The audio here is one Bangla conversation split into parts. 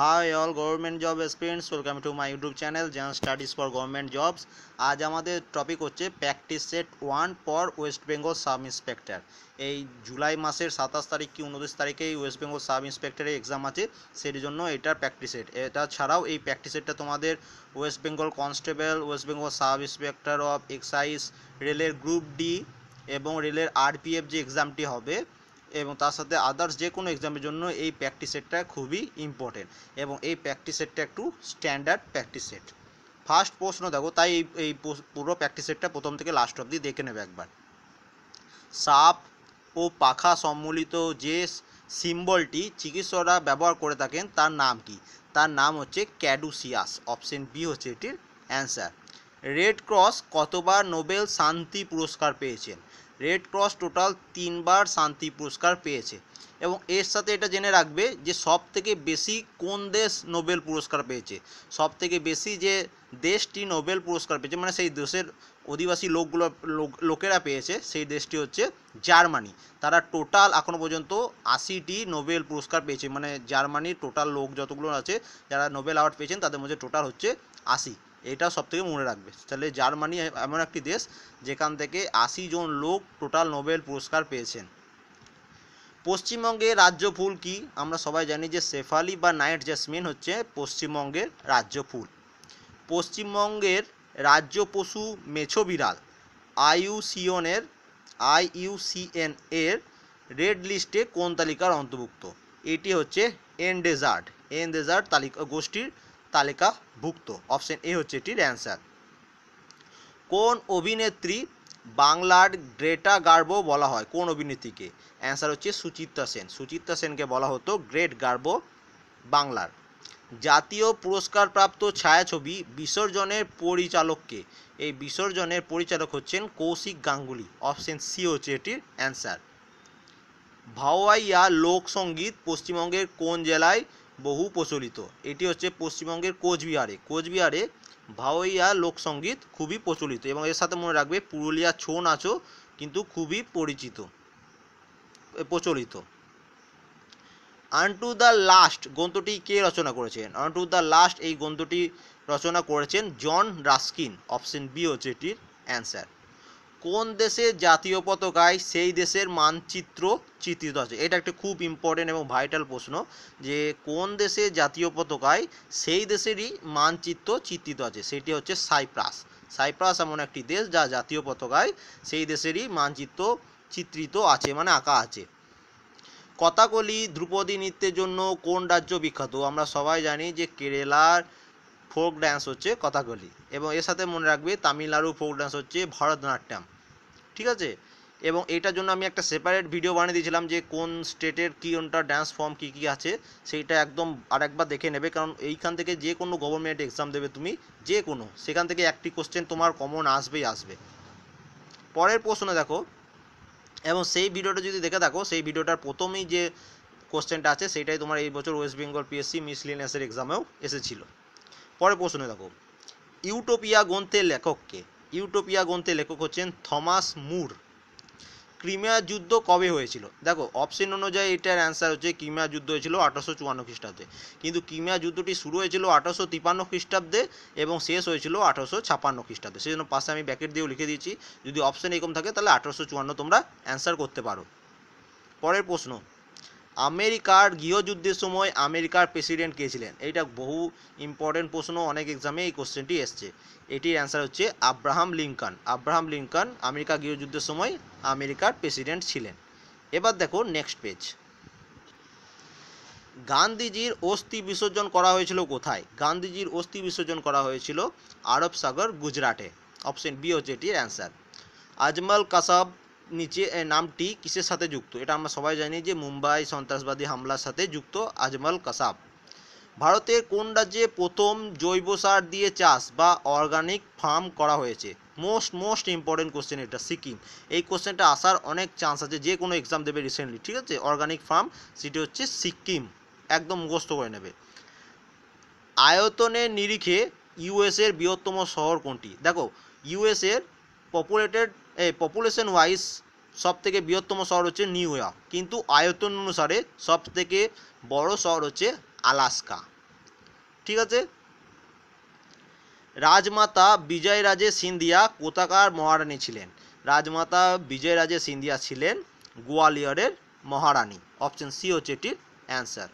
high all government job experience welcome to my YouTube channel Zen studies for government jobs আজ আমাদের টপিক হচ্ছে প্র্যাকটিস সেট ওয়ান পর ওয়েস্ট বেঙ্গল সাব ইন্সপেক্টর এই জুলাই মাসের সাতাশ তারিখ কি উনত্রিশ তারিখে এই ওয়েস্ট বেঙ্গল সাব ইন্সপেক্টরের এক্সাম আছে সেই জন্য এটার প্র্যাকটিস সেট এটা ছাড়াও এই প্র্যাকটিস সেটটা তোমাদের West Bengal constable West Bengal sub inspector of excise রেলের গ্রুপ ডি এবং রেলের আরপিএফ যে এক্সামটি হবে এবং তার সাথে আদার্স যে কোনো এক্সামের জন্য এই প্র্যাকটিস সেটটা খুবই ইম্পর্টেন্ট এবং এই প্র্যাকটিস সেটটা একটু স্ট্যান্ডার্ড প্র্যাকটিস সেট ফার্স্ট প্রশ্ন দেখো তাই এই এই পুরো প্র্যাকটিস সেটটা প্রথম থেকে লাস্ট অবধি দেখে নেবে একবার সাপ ও পাখা সম্মিলিত যে সিম্বলটি চিকিৎসকরা ব্যবহার করে থাকেন তার নাম কি তার নাম হচ্ছে ক্যাডুসিয়াস অপশন বি হচ্ছে এটির অ্যান্সার রেড ক্রস কতবার নোবেল শান্তি পুরস্কার পেয়েছেন রেড ক্রস টোটাল তিনবার শান্তি পুরস্কার পেয়েছে এবং এর সাথে এটা জেনে রাখবে যে সব থেকে বেশি কোন দেশ নোবেল পুরস্কার পেয়েছে সব থেকে বেশি যে দেশটি নোবেল পুরস্কার পেয়েছে মানে সেই দেশের অধিবাসী লোকগুলো লোকেরা পেয়েছে সেই দেশটি হচ্ছে জার্মানি তারা টোটাল এখনও পর্যন্ত আশিটি নোবেল পুরস্কার পেয়েছে মানে জার্মানির টোটাল লোক যতগুলো আছে যারা নোবেল অ্যাওয়ার্ড পেয়েছেন তাদের মধ্যে টোটাল হচ্ছে আশি এটা সব থেকে মনে রাখবে তাহলে জার্মানি এমন একটি দেশ যেখান থেকে আশি জন লোক টোটাল নোবেল পুরস্কার পেয়েছেন পশ্চিমবঙ্গে রাজ্য ফুল কি আমরা সবাই জানি যে শেফালি বা নাইট জ্যাসমিন হচ্ছে পশ্চিমবঙ্গের রাজ্য ফুল পশ্চিমবঙ্গের রাজ্য পশু মেছো বিড়াল আইউসিওনের আইইউসিএন এর রেড লিস্টে কোন তালিকার অন্তর্ভুক্ত এটি হচ্ছে এন ডেজার্ট তালিকা গোষ্ঠীর তালিকাভুক্ত অপশন এ হচ্ছে এটির অ্যান্সার কোন অভিনেত্রী বাংলার গ্রেটা গার্বো বলা হয় কোন অভিনেত্রীকে অ্যান্সার হচ্ছে সুচিত্রা সেন সুচিত্রা সেনকে বলা হতো গ্রেট গার্বো বাংলার জাতীয় পুরস্কারপ্রাপ্ত ছায়াছবি বিসর্জনের পরিচালককে এই বিসর্জনের পরিচালক হচ্ছেন কৌশিক গাঙ্গুলি অপশন সি হচ্ছে এটির অ্যান্সার ভাওয়াইয়া লোকসঙ্গীত পশ্চিমবঙ্গের কোন জেলায় বহু প্রচলিত এটি হচ্ছে পশ্চিমবঙ্গের কোচবিহারে কোচবিহারে ভাওয়াইয়া লোকসঙ্গীত খুবই প্রচলিত এবং এর সাথে মনে রাখবে পুরুলিয়া ছৌ নাচও কিন্তু খুবই পরিচিত প্রচলিত আনটু দ্য লাস্ট গ্রন্থটি কে রচনা করেছেন আনটু দ্য লাস্ট এই গ্রন্থটি রচনা করেছেন জন রাস্কিন অপশন বি হচ্ছে এটির অ্যান্সার কোন দেশের জাতীয় পতাকায় সেই দেশের মানচিত্র চিত্রিত আছে এটা একটা খুব ইম্পর্টেন্ট এবং ভাইটাল প্রশ্ন যে কোন দেশের জাতীয় পতাকায় সেই দেশেরই মানচিত্র চিত্রিত আছে সেটি হচ্ছে সাইপ্রাস সাইপ্রাস এমন একটি দেশ যা জাতীয় পতাকায় সেই দেশেরই মানচিত্র চিত্রিত আছে মানে আঁকা আছে কথাকলি ধ্রুপদী নৃত্যের জন্য কোন রাজ্য বিখ্যাত আমরা সবাই জানি যে কেরালার ফোক ড্যান্স হচ্ছে কথাকলি এবং এর সাথে মনে রাখবে তামিলনাড়ু ফোক ড্যান্স হচ্ছে ভরতনাট্যম ঠিক আছে এবং এটার জন্য আমি একটা সেপারেট ভিডিও বানিয়ে দিয়েছিলাম যে কোন স্টেটের কী কোনটা ড্যান্স ফর্ম কী কী আছে সেইটা একদম আরেকবার দেখে নেবে কারণ এইখান থেকে যে কোনো গভর্নমেন্ট এক্সাম দেবে তুমি যে কোনো সেখান থেকে একটি কোশ্চেন তোমার কমন আসবেই আসবে পরের প্রশ্নে দেখো এবং সেই ভিডিওটা যদি দেখে দেখো সেই ভিডিওটার প্রথমেই যে কোশ্চেনটা আছে সেইটাই তোমার এই বছর ওয়েস্ট বেঙ্গল পিএসসি মিসলিনিয়াসের এক্সামেও এসেছিল পরের প্রশ্নে দেখো ইউটোপিয়া গ্রন্থের লেখককে ইউটোপিয়া গ্রন্থে লেখক হচ্ছেন থমাস মুর ক্রিমিয়া যুদ্ধ কবে হয়েছিল দেখো অপশন অনুযায়ী এটার অ্যান্সার হচ্ছে ক্রিমিয়া যুদ্ধ হয়েছিল আঠারোশো চুয়ান্ন খ্রিস্টাব্দে কিন্তু ক্রিমিয়া যুদ্ধটি শুরু হয়েছিল আঠারোশো তিপান্ন খ্রিস্টাব্দে এবং শেষ হয়েছিল আঠারোশো ছাপান্ন খ্রিস্টাব্দে সেই জন্য পাশে আমি ব্যাকেট দিয়েও লিখে দিয়েছি যদি অপশন এরকম থাকে তাহলে আঠারোশো চুয়ান্ন তোমরা অ্যান্সার করতে পারো পরের প্রশ্ন আমেরিকার গৃহযুদ্ধের সময় আমেরিকার প্রেসিডেন্ট কে ছিলেন এইটা বহু ইম্পর্টেন্ট প্রশ্ন অনেক এক্সামে এই কোশ্চেনটি এসছে এটির অ্যান্সার হচ্ছে Abraham Lincoln Abraham Lincoln America গৃহযুদ্ধের সময় আমেরিকার প্রেসিডেন্ট ছিলেন এবার দেখো নেক্সট পেজ গান্ধীজির অস্থি বিসর্জন করা হয়েছিল কোথায় গান্ধীজির অস্থি বিসর্জন করা হয়েছিল আরব সাগর গুজরাটে অপশন বি হচ্ছে এটির অ্যান্সার আজমল কাসাব নিচে নামটি কিসের সাথে যুক্ত এটা আমরা সবাই জানি যে মুম্বাই সন্ত্রাসবাদী হামলার সাথে যুক্ত আজমল কাসাব ভারতের কোন রাজ্যে প্রথম জৈব সার দিয়ে চাষ বা অর্গানিক ফার্ম করা হয়েছে মোস্ট মোস্ট ইম্পর্টেন্ট কোশ্চেন এটা সিকিম এই কোশ্চেনটা আসার অনেক চান্স আছে যে কোনো এক্সাম দেবে রিসেন্টলি ঠিক আছে অর্গানিক ফার্ম সেটি হচ্ছে সিকিম একদম মুখস্থ করে নেবে আয়তনের নিরিখে ইউএসের বৃহত্তম শহর কোনটি দেখো ইউএসের পপুলেটেড পপুলেশন ওয়াইজ সব থেকে বৃহত্তম শহর হচ্ছে নিউ ইয়র্ক কিন্তু আয়তন অনুসারে সব থেকে বড় শহর হচ্ছে আলাস্কা ঠিক আছে রাজমাতা বিজয়রাজে সিন্ধিয়া কোথাকার মহারানী ছিলেন রাজমাতা বিজয়রাজে সিন্ধিয়া ছিলেন গোয়ালিয়রের মহারানী অপশন সি হচ্ছে এটির অ্যান্সার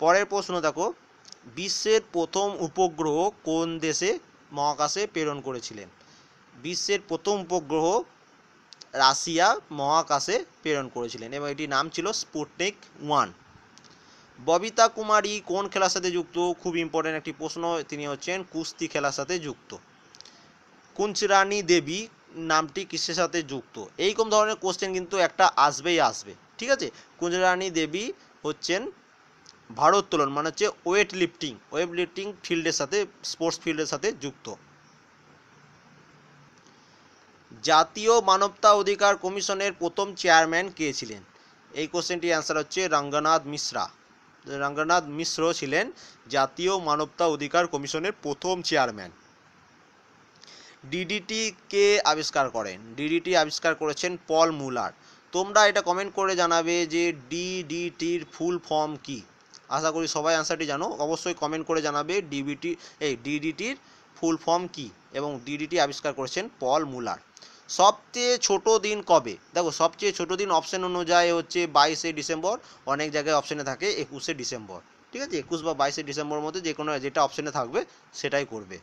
পরের প্রশ্ন দেখো বিশ্বের প্রথম উপগ্রহ কোন দেশে মহাকাশে প্রেরণ করেছিলেন বিশ্বের প্রথম উপগ্রহ রাশিয়া মহাকাশে প্রেরণ করেছিলেন এবং এটির নাম ছিল স্পুটনিক ওয়ান ববিতা কুমারী কোন খেলার সাথে যুক্ত খুব ইম্পর্টেন্ট একটি প্রশ্ন তিনি হচ্ছেন কুস্তি খেলার সাথে যুক্ত কুঞ্চরানী দেবী নামটি কিসের সাথে যুক্ত এইরকম ধরনের কোশ্চেন কিন্তু একটা আসবেই আসবে ঠিক আছে কুঞ্জরানী দেবী হচ্ছেন ভারোত্তোলন মানে হচ্ছে ওয়েট লিফটিং ওয়েট লিফটিং ফিল্ডের সাথে স্পোর্টস ফিল্ডের সাথে যুক্ত জাতীয় মানবতা অধিকার কমিশনের প্রথম চেয়ারম্যান কে ছিলেন এই কোশ্চেনটির অ্যান্সার হচ্ছে রঙ্গনাথ মিশ্রা রঙ্গনাথ মিশ্র ছিলেন জাতীয় মানবতা অধিকার কমিশনের প্রথম চেয়ারম্যান ডিডিটি কে আবিষ্কার করেন ডিডিটি আবিষ্কার করেছেন পল মুলার তোমরা এটা কমেন্ট করে জানাবে যে ডিডিটির ফুল ফর্ম কী আশা করি সবাই অ্যান্সারটি জানো অবশ্যই কমেন্ট করে জানাবে ডিবিটি এই ডিডিটির ফুল ফর্ম কি এবং ডিডিটি আবিষ্কার করেছেন পল মুলার সবচেয়ে ছোট দিন কবে দেখো সবচেয়ে ছোট দিন অপশন অনুযায়ী হচ্ছে বাইশে ডিসেম্বর অনেক জায়গায় অপশনে থাকে একুশে ডিসেম্বর ঠিক আছে একুশ বা বাইশে ডিসেম্বর মধ্যে যে কোনো যেটা অপশনে থাকবে সেটাই করবে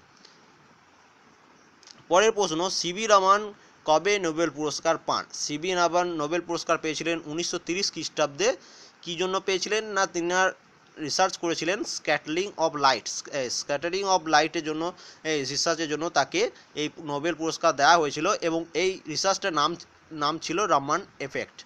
পরের প্রশ্ন সিবি রামান কবে নোবেল পুরস্কার পান সিবি রামান নোবেল পুরস্কার পেয়েছিলেন উনিশশো তিরিশ খ্রিস্টাব্দে কী জন্য পেয়েছিলেন না তিনার রিসার্চ করেছিলেন scattering of light scattering of লাইটের জন্য এই রিসার্চের জন্য তাকে এই নোবেল পুরস্কার দেওয়া হয়েছিল এবং এই রিসার্চটার নাম নাম ছিল রামান এফেক্ট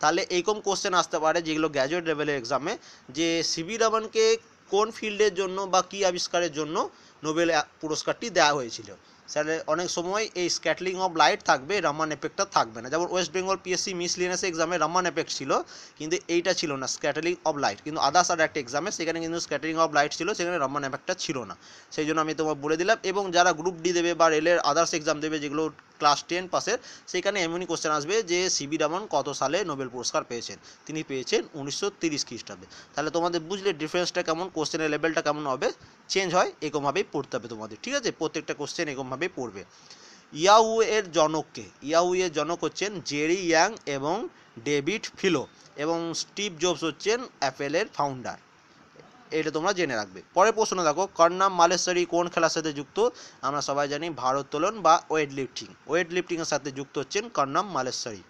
তাহলে এইরকম কোশ্চেন আসতে পারে যেগুলো গ্র্যাজুয়েট লেভেলের এক্সামে যে সিবি রামানকে কোন ফিল্ডের জন্য বা কী আবিষ্কারের জন্য নোবেল পুরস্কারটি দেওয়া হয়েছিল তাহলে অনেক সময় এই স্ক্যাটলিং অফ লাইট থাকবে রামান এফেক্টটা থাকবে না যেমন ওয়েস্ট বেঙ্গল পিএসসি মিসলিনিয়াস এক্সামে রামান এফেক্ট ছিল কিন্তু এইটা ছিল না স্ক্যাটলিং অফ লাইট কিন্তু আদার্স আর একটা এক্সামে সেখানে কিন্তু স্ক্যাটলিং অফ লাইট ছিল সেখানে রামান এফেক্টটা ছিল না সেই জন্য আমি তোমার বলে দিলাম এবং যারা গ্রুপ ডি দেবে বা রেলের আদার্স এক্সাম দেবে যেগুলো ক্লাস টেন পাসের সেখানে এমনই কোশ্চেন আসবে যে সিবি রামন কত সালে নোবেল পুরস্কার পেয়েছেন তিনি পেয়েছেন উনিশশো তিরিশ খ্রিস্টাব্দে তাহলে তোমাদের বুঝলে ডিফারেন্সটা কেমন কোশ্চেনের লেভেলটা কেমন হবে চেঞ্জ হয় এরকমভাবেই পড়তে হবে তোমাদের ঠিক আছে প্রত্যেকটা কোশ্চেন এরকমভাবে সমানভাবে পড়বে ইয়াউ এর জনককে ইয়াউ এর জনক হচ্ছেন জেরি ইয়াং এবং ডেভিড ফিলো এবং স্টিভ জবস হচ্ছেন অ্যাপেলের ফাউন্ডার এটা তোমরা জেনে রাখবে পরের প্রশ্ন দেখো কর্নাম মালেশ্বরী কোন খেলার সাথে যুক্ত আমরা সবাই জানি ভারোত্তোলন বা ওয়েট লিফটিং ওয়েট লিফটিংয়ের সাথে যুক্ত হচ্ছেন কর্নাম মালেশ্বরী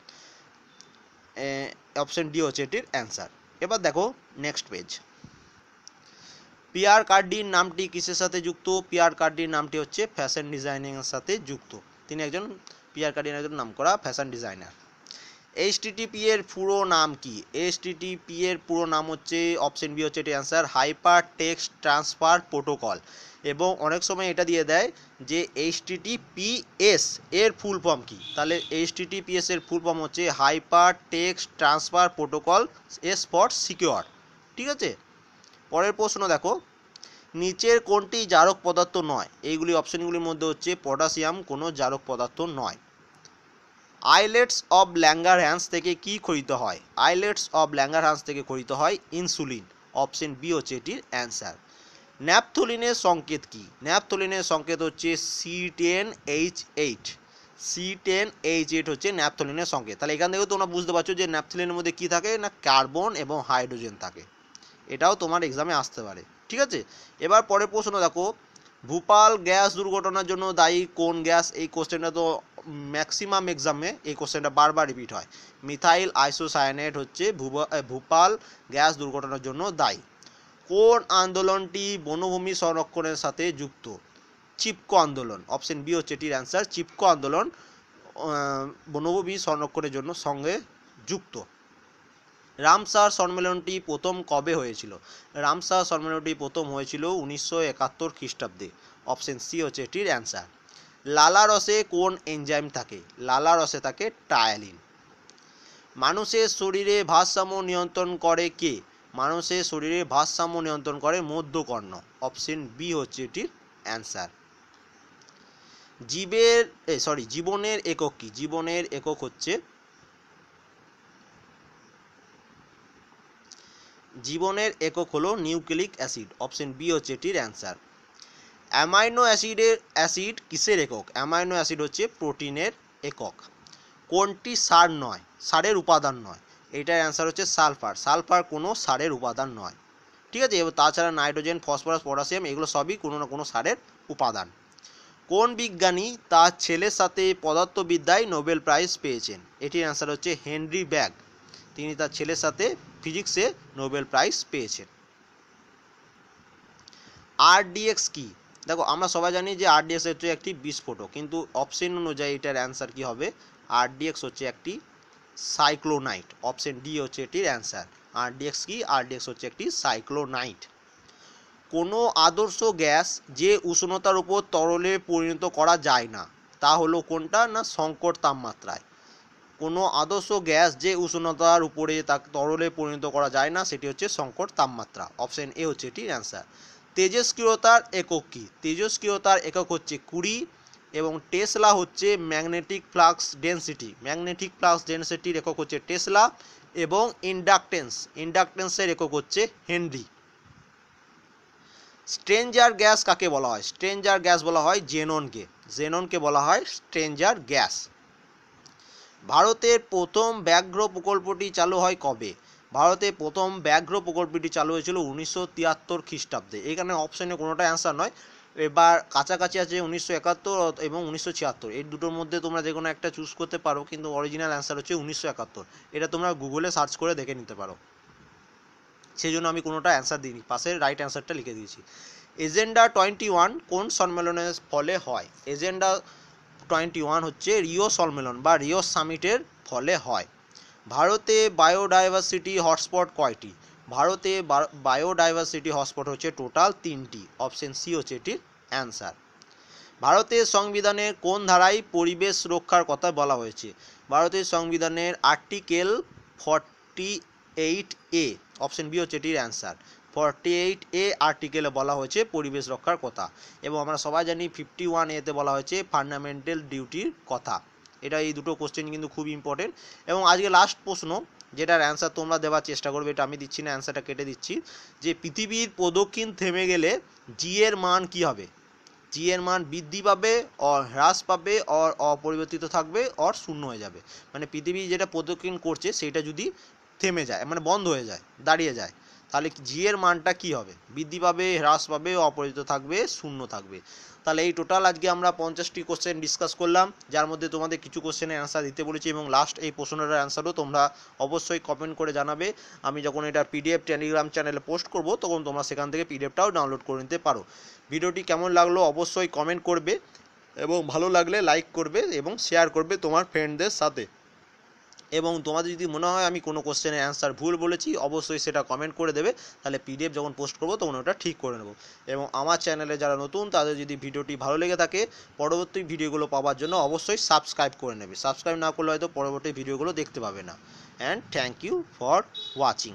অপশন ডি হচ্ছে এটির অ্যান্সার এবার দেখো নেক্সট পেজ পিয়ার কার্ডির নামটি কিসের সাথে যুক্ত পিয়ার কার্ডির নামটি হচ্ছে ফ্যাশন ডিজাইনিংয়ের সাথে যুক্ত তিনি একজন পিয়ার কার্ডিন একজন নাম করা ফ্যাশন ডিজাইনার এইচটিটিপি এর পুরো নাম কি এইচটিটিপি এর পুরো নাম হচ্ছে অপশন বি হচ্ছে এটি answer hypertext transfer protocol এবং অনেক সময় এটা দিয়ে দেয় যে এইচটিটিপিএস এর ফুল ফর্ম কি তাহলে এইচটিটিপিএস এর ফুল ফর্ম হচ্ছে hypertext transfer protocol S for secure ঠিক আছে পরের প্রশ্ন দেখো নিচের কোনটি জারক পদার্থ নয় এইগুলি অপশনগুলির মধ্যে হচ্ছে পটাশিয়াম কোনো জারক পদার্থ নয় আইলেটস অব ল্যাঙ্গার হ্যান্স থেকে কি খরিত হয় আইলেটস অব ল্যাঙ্গার হ্যান্স থেকে খরিত হয় ইনসুলিন অপশন বি হচ্ছে এটির অ্যান্সার ন্যাপথলিনের সংকেত কি ন্যাপথোলিনের সংকেত হচ্ছে C ten H eight C ten H eight হচ্ছে ন্যাপথোলিনের সংকেত তাহলে এখান থেকেও তোমরা বুঝতে পারছো যে ন্যাপথলিনের মধ্যে কি থাকে না কার্বন এবং হাইড্রোজেন থাকে এটাও তোমার এক্সামে আসতে পারে ঠিক আছে এবার পরের প্রশ্ন দেখো ভূপাল গ্যাস দুর্ঘটনার জন্য দায়ী কোন গ্যাস এই কোশ্চেনটা তো ম্যাক্সিমাম এক্সামে এই কোশ্চেনটা বারবার রিপিট হয় মিথাইল আইসোসায়ানেট হচ্ছে ভূপাল গ্যাস দুর্ঘটনার জন্য দায়ী কোন আন্দোলনটি বনভূমি সংরক্ষণের সাথে যুক্ত চিপকো আন্দোলন অপশন বি হচ্ছে এটির অ্যান্সার চিপকো আন্দোলন বনভূমি সংরক্ষণের জন্য সঙ্গে যুক্ত রামসার সম্মেলনটি প্রথম কবে হয়েছিল রামসার সম্মেলনটি প্রথম হয়েছিল উনিশশো একাত্তর খ্রিস্টাব্দে অপশন সি হচ্ছে এটির অ্যান্সার লালা রসে কোন এনজাইম থাকে লালা রসে থাকে টায়ালিন মানুষের শরীরে ভারসাম্য নিয়ন্ত্রণ করে কে মানুষের শরীরে ভারসাম্য নিয়ন্ত্রণ করে মধ্যকর্ণ অপশন বি হচ্ছে এটির অ্যান্সার জীবের সরি জীবনের একক কি জীবনের একক হচ্ছে জীবনের একক হলো নিউক্লিক অ্যাসিড অপশন বি হচ্ছে এটির অ্যান্সার অ্যামাইনো অ্যাসিডের অ্যাসিড কিসের একক অ্যামাইনো অ্যাসিড হচ্ছে প্রোটিনের একক কোনটি সার নয় সারের উপাদান নয় এটার অ্যান্সার হচ্ছে সালফার সালফার কোনো সারের উপাদান নয় ঠিক আছে এবার তাছাড়া নাইট্রোজেন ফসফরাস পটাশিয়াম এগুলো সবই কোনো না কোনো সারের উপাদান কোন বিজ্ঞানী তার ছেলের সাথে পদার্থবিদ্যায় নোবেল প্রাইজ পেয়েছেন এটির অ্যান্সার হচ্ছে হেনরি ব্যাগ তিনি তার ছেলের সাথে ফিজিক্সে নোবেল প্রাইজ পেয়েছেন আরডিএক্স কি দেখো আমরা সবাই জানি যে আরডিএক্স হচ্ছে একটি বিস্ফোটক কিন্তু অপশন অনুযায়ী এটার অ্যান্সার কি হবে আরডিএক্স হচ্ছে একটি সাইক্লোনাইট অপশন ডি হচ্ছে এটির অ্যান্সার আরডিএক্স কি আরডিএক্স হচ্ছে একটি সাইক্লোনাইট কোনো আদর্শ গ্যাস যে উষ্ণতার উপর তরলে পরিণত করা যায় না তা হলো কোনটা না সংকট তাপমাত্রায় কোনো আদর্শ গ্যাস যে উষ্ণতার উপরে তাকে তরলে পরিণত করা যায় না সেটি হচ্ছে সংকট তাপমাত্রা অপশন এ হচ্ছে এটির অ্যান্সার তেজস্ক্রিয়তার একক কী তেজস্ক্রিয়তার একক হচ্ছে কুড়ি এবং টেসলা হচ্ছে magnetic flux density magnetic flux ডেন্সিটির একক হচ্ছে টেসলা এবং ইন্ডাকটেন্স ইন্ডাকটেন্সের একক হচ্ছে হেনরি স্ট্রেঞ্জার গ্যাস কাকে বলা হয় স্ট্রেঞ্জার গ্যাস বলা হয় জেননকে জেননকে বলা হয় স্ট্রেঞ্জার গ্যাস ভারতের প্রথম ব্যাঘ্র প্রকল্পটি চালু হয় কবে ভারতে প্রথম ব্যাঘ্র প্রকল্পটি চালু হয়েছিল উনিশশো তিয়াত্তর খ্রিস্টাব্দে এখানে অপশানে কোনোটা অ্যান্সার নয় এবার কাছাকাছি আছে উনিশশো একাত্তর এবং উনিশশো ছিয়াত্তর এই দুটোর মধ্যে তোমরা যে কোনো একটা চুজ করতে পারো কিন্তু অরিজিনাল অ্যান্সার হচ্ছে উনিশশো একাত্তর এটা তোমরা গুগলে সার্চ করে দেখে নিতে পারো সেই জন্য আমি কোনোটা অ্যান্সার দিইনি পাশে রাইট অ্যান্সারটা লিখে দিয়েছি এজেন্ডা টোয়েন্টি ওয়ান কোন সম্মেলনের ফলে হয় এজেন্ডা টোয়েন্টি ওয়ান হচ্ছে রিও সম্মেলন বা রিও সামিটের ফলে হয় ভারতে বায়োডাইভার্সিটি হটস্পট কয়টি ভারতে বায়োডাইভার্সিটি হটস্পট হচ্ছে টোটাল তিনটি অপশন সি হচ্ছে এটির অ্যান্সার ভারতের সংবিধানের কোন ধারায় পরিবেশ রক্ষার কথা বলা হয়েছে ভারতের সংবিধানের article forty eight A option B হচ্ছে এটির অ্যান্সার ফর্টি এইট এ আর্টিকেলে বলা হয়েছে পরিবেশ রক্ষার কথা এবং আমরা সবাই জানি ফিফটি ওয়ান এতে বলা হয়েছে ফান্ডামেন্টাল ডিউটির কথা এটা এই দুটো কোশ্চেন কিন্তু খুব ইম্পর্টেন্ট এবং আজকে লাস্ট প্রশ্ন যেটার অ্যান্সার তোমরা দেওয়ার চেষ্টা করবে এটা আমি দিচ্ছি না অ্যান্সারটা কেটে দিচ্ছি যে পৃথিবীর প্রদক্ষিণ থেমে গেলে জি এর মান কি হবে জি এর মান বৃদ্ধি পাবে অর হ্রাস পাবে অর অপরিবর্তিত থাকবে অর শূন্য হয়ে যাবে মানে পৃথিবী যেটা প্রদক্ষিণ করছে সেটা যদি থেমে যায় মানে বন্ধ হয়ে যায় দাঁড়িয়ে যায় তাহলে জি এর মানটা কি হবে বৃদ্ধি পাবে হ্রাস পাবে অপরিচিত থাকবে শূন্য থাকবে তাহলে এই টোটাল আজকে আমরা পঞ্চাশটি কোশ্চেন ডিসকাস করলাম যার মধ্যে তোমাদের কিছু কোশ্চেনের অ্যান্সার দিতে বলেছি এবং লাস্ট এই প্রশ্নটার অ্যান্সারও তোমরা অবশ্যই কমেন্ট করে জানাবে আমি যখন এটা পিডিএফ টেলিগ্রাম চ্যানেলে পোস্ট করব তখন তোমরা সেখান থেকে পিডিএফটাও ডাউনলোড করে নিতে পারো ভিডিওটি কেমন লাগলো অবশ্যই কমেন্ট করবে এবং ভালো লাগলে লাইক করবে এবং শেয়ার করবে তোমার ফ্রেন্ডদের সাথে এবং তোমাদের যদি মনে হয় আমি কোনো কোশ্চেনের অ্যান্সার ভুল বলেছি অবশ্যই সেটা কমেন্ট করে দেবে তাহলে পিডিএফ যখন পোস্ট করবো তখন ওটা ঠিক করে নেবো এবং আমার চ্যানেলে যারা নতুন তাদের যদি ভিডিওটি ভালো লেগে থাকে পরবর্তী ভিডিওগুলো পাওয়ার জন্য অবশ্যই সাবস্ক্রাইব করে নেবে সাবস্ক্রাইব না করলে হয়তো পরবর্তী ভিডিওগুলো দেখতে পাবে না and thank you for watching